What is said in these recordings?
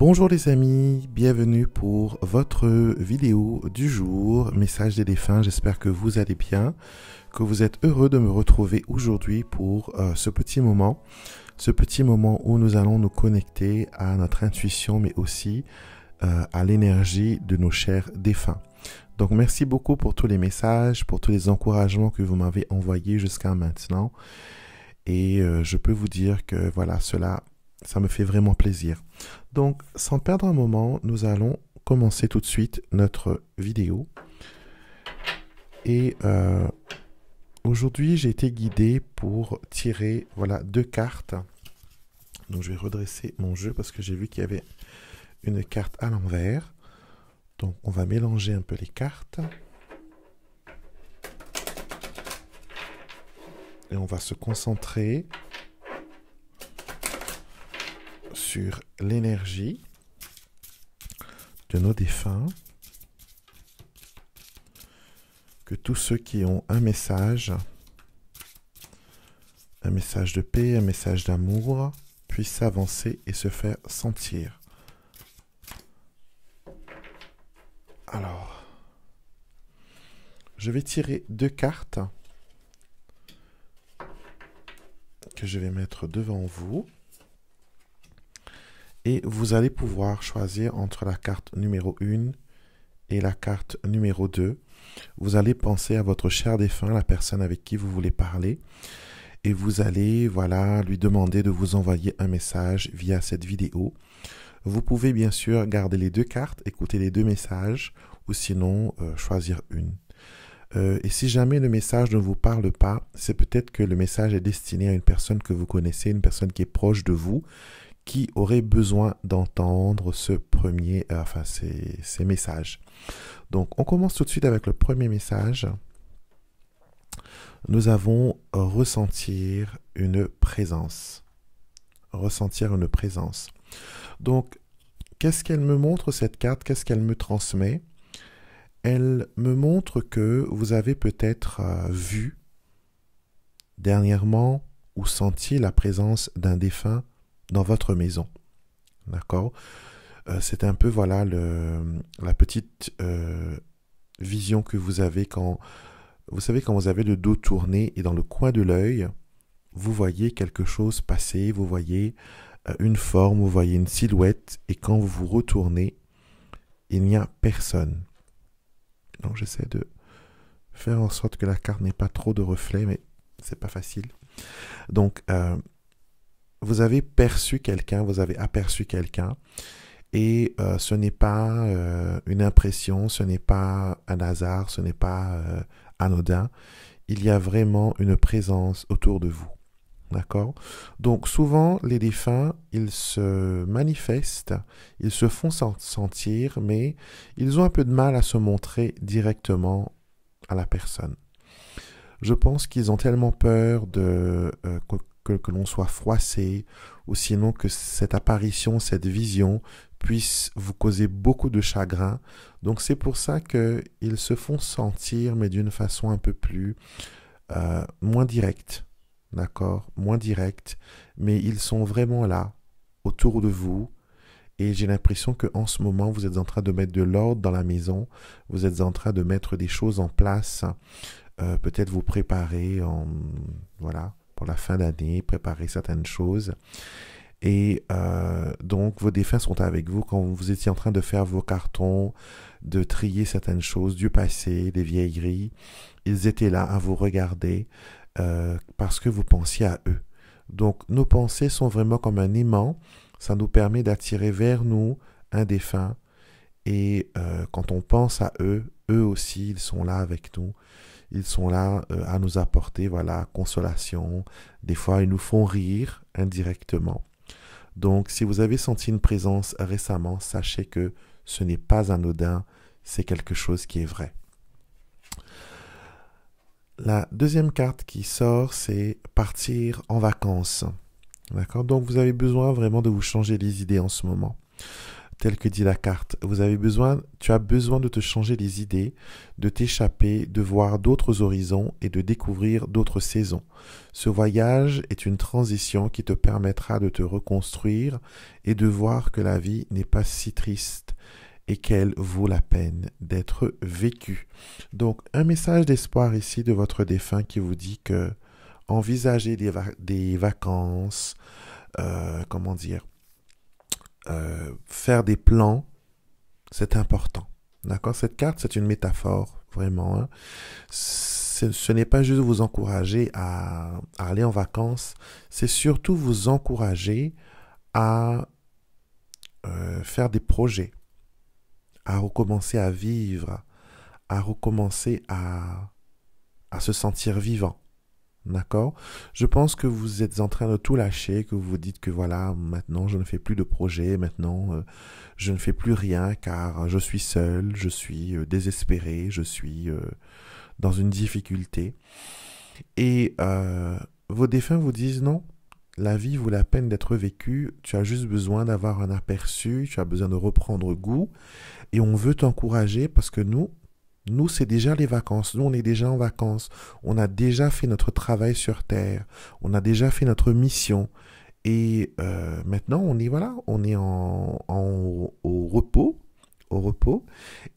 Bonjour les amis, bienvenue pour votre vidéo du jour, message des défunts, j'espère que vous allez bien, que vous êtes heureux de me retrouver aujourd'hui pour euh, ce petit moment, ce petit moment où nous allons nous connecter à notre intuition mais aussi euh, à l'énergie de nos chers défunts. Donc merci beaucoup pour tous les messages, pour tous les encouragements que vous m'avez envoyés jusqu'à maintenant. Et euh, je peux vous dire que voilà, cela ça me fait vraiment plaisir. Donc, sans perdre un moment, nous allons commencer tout de suite notre vidéo. Et euh, aujourd'hui, j'ai été guidé pour tirer voilà, deux cartes. Donc, je vais redresser mon jeu parce que j'ai vu qu'il y avait une carte à l'envers. Donc, on va mélanger un peu les cartes. Et on va se concentrer sur l'énergie de nos défunts, que tous ceux qui ont un message, un message de paix, un message d'amour, puissent avancer et se faire sentir. Alors, je vais tirer deux cartes que je vais mettre devant vous et vous allez pouvoir choisir entre la carte numéro 1 et la carte numéro 2. Vous allez penser à votre cher défunt, la personne avec qui vous voulez parler et vous allez voilà lui demander de vous envoyer un message via cette vidéo. Vous pouvez bien sûr garder les deux cartes, écouter les deux messages ou sinon euh, choisir une. Euh, et si jamais le message ne vous parle pas, c'est peut-être que le message est destiné à une personne que vous connaissez, une personne qui est proche de vous qui aurait besoin d'entendre ce premier, euh, enfin ces, messages. Donc on commence tout de suite avec le premier message. Nous avons ressentir une présence. Ressentir une présence. Donc, qu'est-ce qu'elle me montre cette carte Qu'est-ce qu'elle me transmet Elle me montre que vous avez peut-être euh, vu dernièrement ou senti la présence d'un défunt dans votre maison. D'accord euh, C'est un peu, voilà, le, la petite euh, vision que vous avez quand... Vous savez, quand vous avez le dos tourné et dans le coin de l'œil, vous voyez quelque chose passer, vous voyez euh, une forme, vous voyez une silhouette, et quand vous vous retournez, il n'y a personne. Donc j'essaie de faire en sorte que la carte n'ait pas trop de reflets, mais c'est pas facile. Donc euh, vous avez perçu quelqu'un, vous avez aperçu quelqu'un, et euh, ce n'est pas euh, une impression, ce n'est pas un hasard, ce n'est pas euh, anodin. Il y a vraiment une présence autour de vous. D'accord Donc souvent, les défunts, ils se manifestent, ils se font sentir, mais ils ont un peu de mal à se montrer directement à la personne. Je pense qu'ils ont tellement peur de que, l'on soit froissé, ou sinon que cette apparition, cette vision puisse vous causer beaucoup de chagrin. Donc c'est pour ça qu'ils se font sentir, mais d'une façon un peu plus euh, moins directe, d'accord Moins directe, mais ils sont vraiment là, autour de vous, et j'ai l'impression que en ce moment, vous êtes en train de mettre de l'ordre dans la maison, vous êtes en train de mettre des choses en place, euh, peut-être vous préparer en voilà, la fin d'année, préparer certaines choses. Et euh, donc vos défunts sont avec vous quand vous étiez en train de faire vos cartons, de trier certaines choses du passé, des vieilles grilles Ils étaient là à vous regarder euh, parce que vous pensiez à eux. Donc nos pensées sont vraiment comme un aimant. Ça nous permet d'attirer vers nous un défunt. Et euh, quand on pense à eux, eux aussi, ils sont là avec nous. Ils sont là euh, à nous apporter, voilà, consolation. Des fois, ils nous font rire indirectement. Donc, si vous avez senti une présence récemment, sachez que ce n'est pas anodin, c'est quelque chose qui est vrai. La deuxième carte qui sort, c'est partir en vacances. D'accord Donc, vous avez besoin vraiment de vous changer les idées en ce moment tel que dit la carte. Vous avez besoin, tu as besoin de te changer les idées, de t'échapper, de voir d'autres horizons et de découvrir d'autres saisons. Ce voyage est une transition qui te permettra de te reconstruire et de voir que la vie n'est pas si triste et qu'elle vaut la peine d'être vécue. Donc un message d'espoir ici de votre défunt qui vous dit que envisager des, vacances, euh, comment dire, euh, faire des plans, c'est important. D'accord Cette carte, c'est une métaphore, vraiment. Hein. Ce n'est pas juste vous encourager à, aller en vacances, c'est surtout vous encourager à euh, faire des projets, à recommencer à vivre, à recommencer à se sentir vivant. D'accord Je pense que vous êtes en train de tout lâcher, que vous vous dites que voilà, maintenant je ne fais plus de projet, maintenant euh, je ne fais plus rien car je suis seul, je suis euh, désespéré, je suis euh, dans une difficulté. Et vos défunts vous disent non, la vie vaut la peine d'être vécue, tu as juste besoin d'avoir un aperçu, tu as besoin de reprendre goût et on veut t'encourager parce que nous, nous, c'est déjà les vacances. Nous, on est déjà en vacances. On a déjà fait notre travail sur Terre. On a déjà fait notre mission. Et euh, maintenant, on est voilà, on est en, en, au repos, au repos.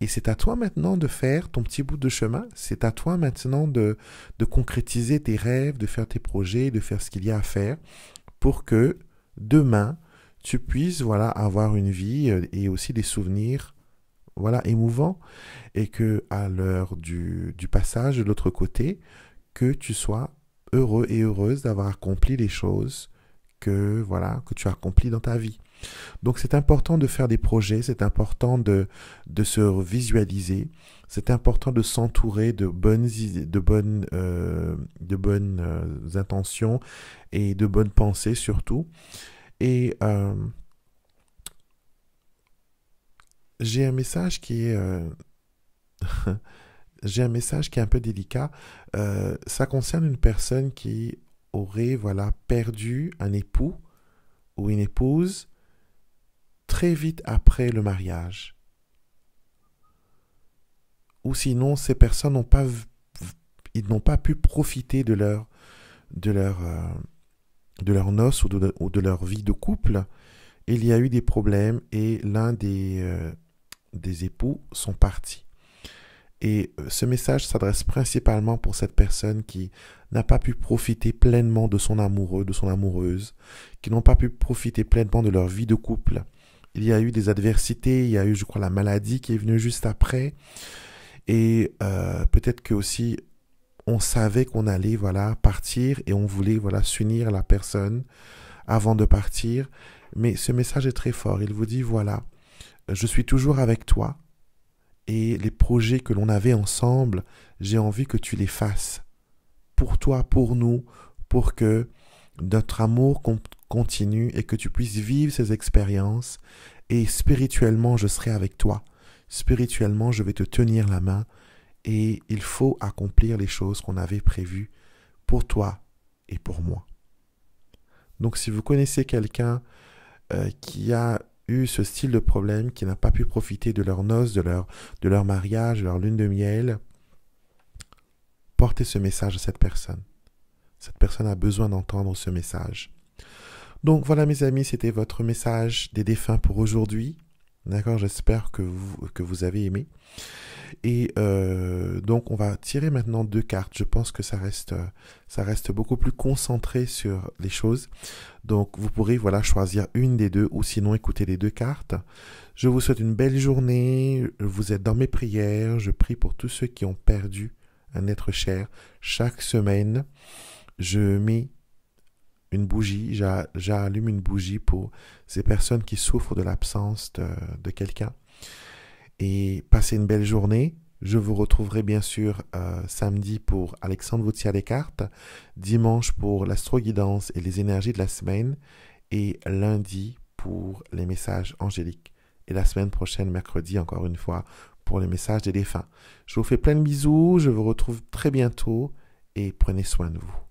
Et c'est à toi maintenant de faire ton petit bout de chemin. C'est à toi maintenant de, de concrétiser tes rêves, de faire tes projets, de faire ce qu'il y a à faire pour que demain tu puisses voilà avoir une vie euh, et aussi des souvenirs voilà, émouvant, et que à l'heure du, passage de l'autre côté, que tu sois heureux et heureuse d'avoir accompli les choses que voilà que tu as accompli dans ta vie. Donc c'est important de faire des projets, c'est important de, de se visualiser, c'est important de s'entourer de bonnes de bonnes euh, de bonnes euh, intentions et de bonnes pensées surtout. Et euh, j'ai un message qui est... Euh, j'ai un message qui est un peu délicat. Euh, ça concerne une personne qui aurait voilà perdu un époux ou une épouse très vite après le mariage. Ou sinon, ces personnes n'ont pas, ils n'ont pas pu profiter de leur, de leur, euh, de leur noce ou de, leur vie de couple. Il y a eu des problèmes et l'un des des époux sont partis. Et euh, ce message s'adresse principalement pour cette personne qui n'a pas pu profiter pleinement de son amoureux, de son amoureuse, qui n'ont pas pu profiter pleinement de leur vie de couple. Il y a eu des adversités, il y a eu, je crois, la maladie qui est venue juste après. Et euh, peut-être que aussi, on savait qu'on allait, voilà, partir et on voulait, voilà, s'unir la personne avant de partir. Mais ce message est très fort. Il vous dit, voilà, je suis toujours avec toi et les projets que l'on avait ensemble, j'ai envie que tu les fasses. Pour toi, pour nous, pour que notre amour continue et que tu puisses vivre ces expériences. Et spirituellement, je serai avec toi. Spirituellement, je vais te tenir la main. Et il faut accomplir les choses qu'on avait prévues pour toi et pour moi. Donc si vous connaissez quelqu'un euh, qui a ce style de problème, qui n'a pas pu profiter de leur noces, de leur, de leur mariage, de leur lune de miel, portez ce message à cette personne. Cette personne a besoin d'entendre ce message. Donc voilà mes amis, c'était votre message des défunts pour aujourd'hui. D'accord J'espère que vous, que vous avez aimé. Et euh, donc, on va tirer maintenant deux cartes. Je pense que ça reste, ça reste beaucoup plus concentré sur les choses. Donc, vous pourrez voilà, choisir une des deux ou sinon écouter les deux cartes. Je vous souhaite une belle journée. Vous êtes dans mes prières. Je prie pour tous ceux qui ont perdu un être cher chaque semaine. Je mets une bougie, j'allume une bougie pour ces personnes qui souffrent de l'absence de, quelqu'un. Et passez une belle journée. Je vous retrouverai bien sûr euh, samedi pour Alexandre Vautier des cartes, dimanche pour l'astroguidance guidance et les énergies de la semaine, et lundi pour les messages angéliques. Et la semaine prochaine, mercredi, encore une fois, pour les messages des défunts. Je vous fais plein de bisous, je vous retrouve très bientôt et prenez soin de vous.